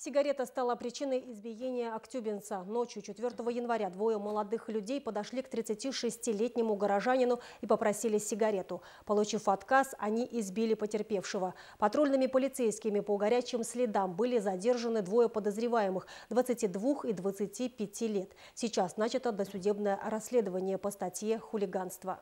Сигарета стала причиной избиения актюбинца. Ночью 4 января двое молодых людей подошли к 36-летнему горожанину и попросили сигарету. Получив отказ, они избили потерпевшего. Патрульными полицейскими по горячим следам были задержаны двое подозреваемых – 22 и 25 лет. Сейчас начато досудебное расследование по статье «Хулиганство».